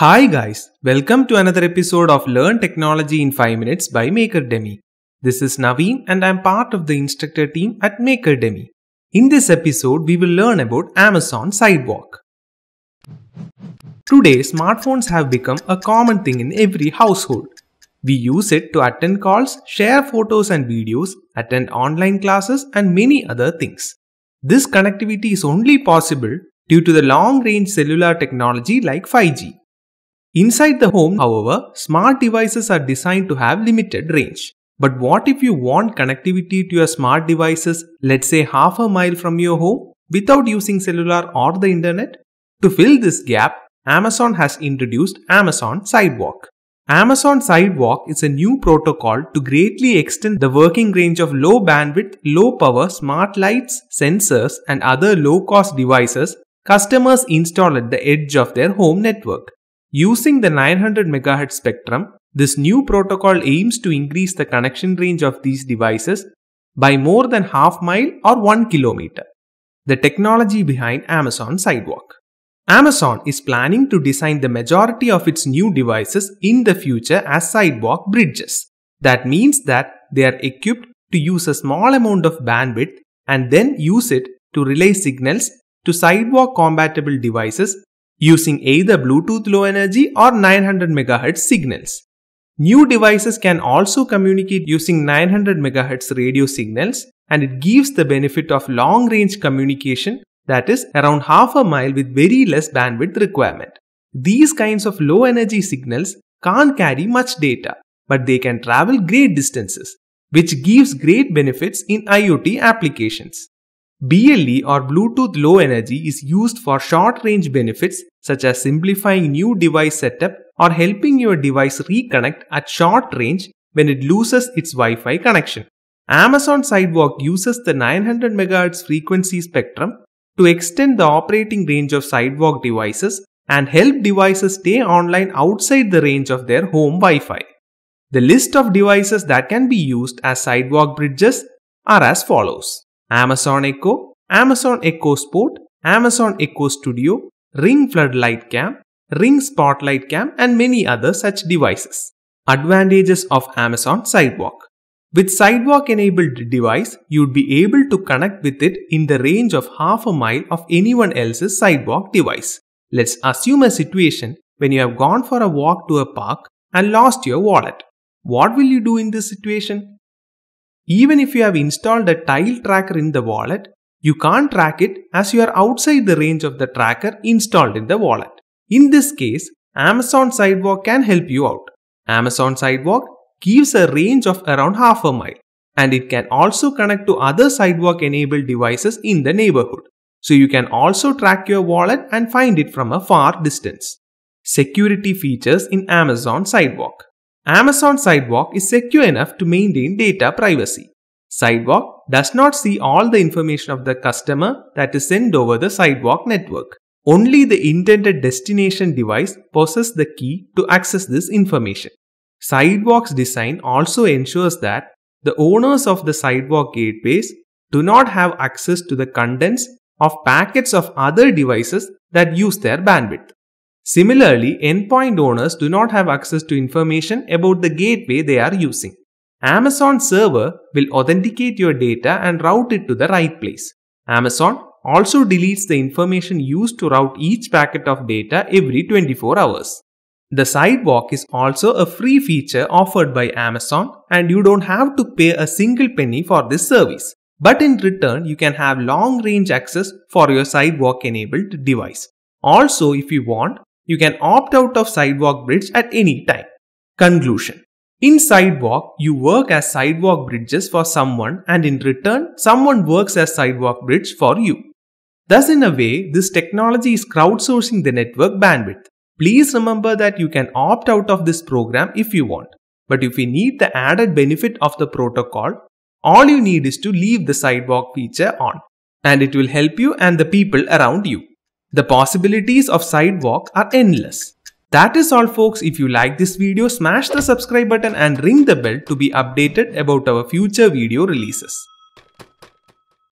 Hi guys, welcome to another episode of Learn Technology in 5 Minutes by Demi. This is Naveen and I am part of the instructor team at Demi. In this episode, we will learn about Amazon Sidewalk. Today, smartphones have become a common thing in every household. We use it to attend calls, share photos and videos, attend online classes and many other things. This connectivity is only possible due to the long range cellular technology like 5G. Inside the home, however, smart devices are designed to have limited range. But what if you want connectivity to your smart devices, let's say half a mile from your home, without using cellular or the internet? To fill this gap, Amazon has introduced Amazon Sidewalk. Amazon Sidewalk is a new protocol to greatly extend the working range of low bandwidth, low power smart lights, sensors, and other low cost devices customers install at the edge of their home network. Using the 900 MHz spectrum, this new protocol aims to increase the connection range of these devices by more than half mile or 1 kilometer. The technology behind Amazon Sidewalk. Amazon is planning to design the majority of its new devices in the future as sidewalk bridges. That means that they are equipped to use a small amount of bandwidth and then use it to relay signals to sidewalk compatible devices using either Bluetooth Low Energy or 900 MHz signals. New devices can also communicate using 900 MHz radio signals and it gives the benefit of long range communication that is around half a mile with very less bandwidth requirement. These kinds of low energy signals can't carry much data but they can travel great distances which gives great benefits in IoT applications. BLE or Bluetooth Low Energy is used for short range benefits such as simplifying new device setup or helping your device reconnect at short range when it loses its Wi-Fi connection. Amazon Sidewalk uses the 900 MHz frequency spectrum to extend the operating range of Sidewalk devices and help devices stay online outside the range of their home Wi-Fi. The list of devices that can be used as Sidewalk bridges are as follows. Amazon Echo, Amazon Echo Sport, Amazon Echo Studio, Ring Floodlight Cam, Ring Spotlight Cam and many other such devices. Advantages of Amazon Sidewalk With Sidewalk enabled device, you'd be able to connect with it in the range of half a mile of anyone else's sidewalk device. Let's assume a situation when you have gone for a walk to a park and lost your wallet. What will you do in this situation? Even if you have installed a tile tracker in the wallet, you can't track it as you are outside the range of the tracker installed in the wallet. In this case, Amazon Sidewalk can help you out. Amazon Sidewalk gives a range of around half a mile and it can also connect to other sidewalk enabled devices in the neighborhood. So you can also track your wallet and find it from a far distance. Security features in Amazon Sidewalk. Amazon Sidewalk is secure enough to maintain data privacy. Sidewalk does not see all the information of the customer that is sent over the Sidewalk network. Only the intended destination device possesses the key to access this information. Sidewalk's design also ensures that the owners of the sidewalk gateways do not have access to the contents of packets of other devices that use their bandwidth. Similarly, endpoint owners do not have access to information about the gateway they are using. Amazon server will authenticate your data and route it to the right place. Amazon also deletes the information used to route each packet of data every 24 hours. The sidewalk is also a free feature offered by Amazon and you don't have to pay a single penny for this service. But in return, you can have long range access for your sidewalk enabled device. Also, if you want, you can opt out of Sidewalk Bridge at any time. Conclusion In Sidewalk, you work as sidewalk bridges for someone and in return, someone works as sidewalk bridge for you. Thus, in a way, this technology is crowdsourcing the network bandwidth. Please remember that you can opt out of this program if you want. But if you need the added benefit of the protocol, all you need is to leave the sidewalk feature on and it will help you and the people around you. The possibilities of Sidewalk are endless. That is all folks, if you like this video smash the subscribe button and ring the bell to be updated about our future video releases.